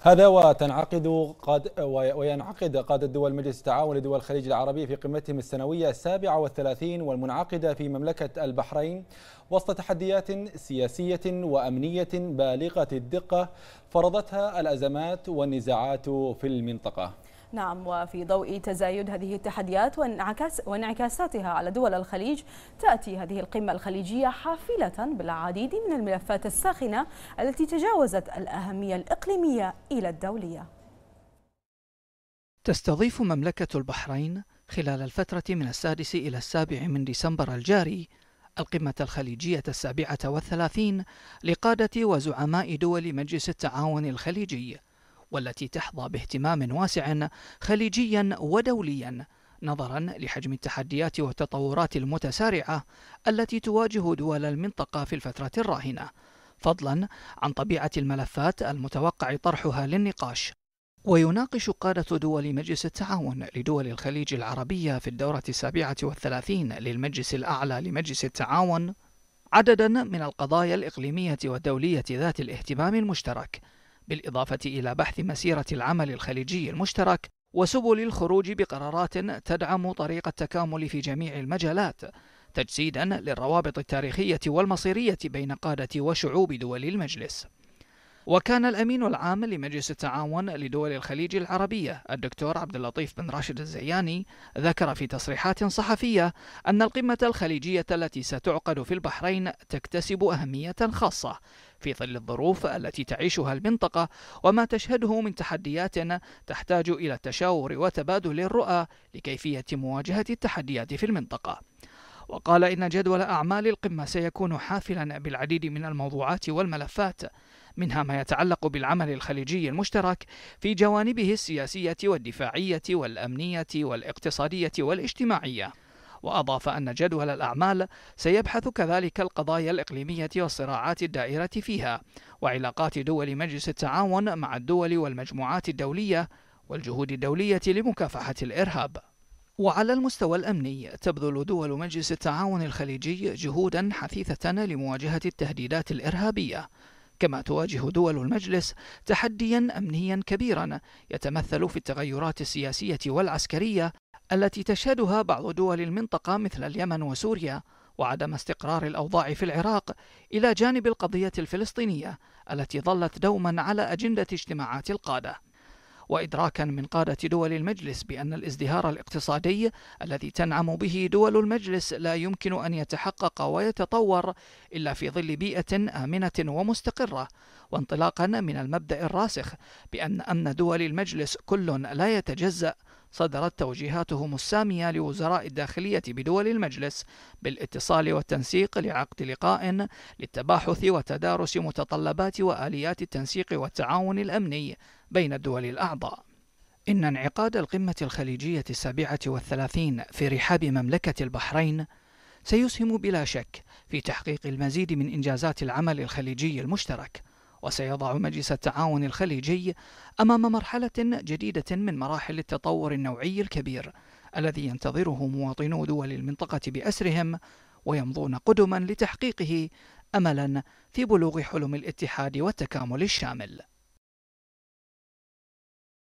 هذا وتنعقد قاد وينعقد قادة دول مجلس التعاون لدول الخليج العربي في قمتهم السنوية السابعة والثلاثين والمنعقدة في مملكة البحرين وسط تحديات سياسية وأمنية بالغة الدقة فرضتها الأزمات والنزاعات في المنطقة نعم وفي ضوء تزايد هذه التحديات وانعكاس وانعكاساتها على دول الخليج تأتي هذه القمة الخليجية حافلة بالعديد من الملفات الساخنة التي تجاوزت الأهمية الإقليمية إلى الدولية تستضيف مملكة البحرين خلال الفترة من السادس إلى السابع من ديسمبر الجاري القمة الخليجية السابعة والثلاثين لقادة وزعماء دول مجلس التعاون الخليجي والتي تحظى باهتمام واسع خليجيا ودوليا نظرا لحجم التحديات والتطورات المتسارعه التي تواجه دول المنطقه في الفتره الراهنه فضلا عن طبيعه الملفات المتوقع طرحها للنقاش ويناقش قادة دول مجلس التعاون لدول الخليج العربية في الدورة السابعة والثلاثين للمجلس الأعلى لمجلس التعاون عددا من القضايا الإقليمية والدولية ذات الاهتمام المشترك بالإضافة إلى بحث مسيرة العمل الخليجي المشترك وسبل الخروج بقرارات تدعم طريق التكامل في جميع المجالات تجسيدا للروابط التاريخية والمصيرية بين قادة وشعوب دول المجلس وكان الأمين العام لمجلس التعاون لدول الخليج العربية الدكتور عبد اللطيف بن راشد الزياني ذكر في تصريحات صحفية أن القمة الخليجية التي ستعقد في البحرين تكتسب أهمية خاصة في ظل الظروف التي تعيشها المنطقة وما تشهده من تحديات تحتاج إلى التشاور وتبادل الرؤى لكيفية مواجهة التحديات في المنطقة. وقال إن جدول أعمال القمة سيكون حافلا بالعديد من الموضوعات والملفات منها ما يتعلق بالعمل الخليجي المشترك في جوانبه السياسية والدفاعية والأمنية والاقتصادية والاجتماعية وأضاف أن جدول الأعمال سيبحث كذلك القضايا الإقليمية والصراعات الدائرة فيها وعلاقات دول مجلس التعاون مع الدول والمجموعات الدولية والجهود الدولية لمكافحة الإرهاب وعلى المستوى الأمني تبذل دول مجلس التعاون الخليجي جهودا حثيثة لمواجهة التهديدات الإرهابية كما تواجه دول المجلس تحديا أمنيا كبيرا يتمثل في التغيرات السياسية والعسكرية التي تشهدها بعض دول المنطقة مثل اليمن وسوريا وعدم استقرار الأوضاع في العراق إلى جانب القضية الفلسطينية التي ظلت دوما على أجندة اجتماعات القادة وإدراكا من قادة دول المجلس بأن الازدهار الاقتصادي الذي تنعم به دول المجلس لا يمكن أن يتحقق ويتطور إلا في ظل بيئة آمنة ومستقرة وانطلاقا من المبدأ الراسخ بأن أمن دول المجلس كل لا يتجزأ صدرت توجيهاتهم السامية لوزراء الداخلية بدول المجلس بالاتصال والتنسيق لعقد لقاء للتباحث وتدارس متطلبات وآليات التنسيق والتعاون الأمني بين الدول الأعضاء إن انعقاد القمة الخليجية السابعة والثلاثين في رحاب مملكة البحرين سيسهم بلا شك في تحقيق المزيد من إنجازات العمل الخليجي المشترك وسيضع مجلس التعاون الخليجي أمام مرحلة جديدة من مراحل التطور النوعي الكبير الذي ينتظره مواطنو دول المنطقة بأسرهم ويمضون قدما لتحقيقه املا في بلوغ حلم الاتحاد والتكامل الشامل